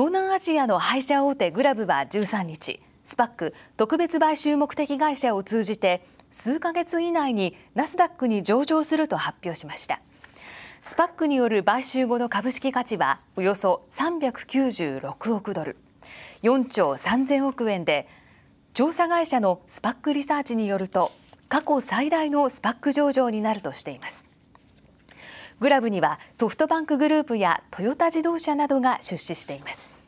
東南アジアの配車大手グラブは13日スパック特別買収目的会社を通じて数ヶ月以内にナスダックに上場すると発表しましたスパックによる買収後の株式価値はおよそ396億ドル4兆3000億円で調査会社のスパックリサーチによると過去最大のスパック上場になるとしていますグラブにはソフトバンクグループやトヨタ自動車などが出資しています。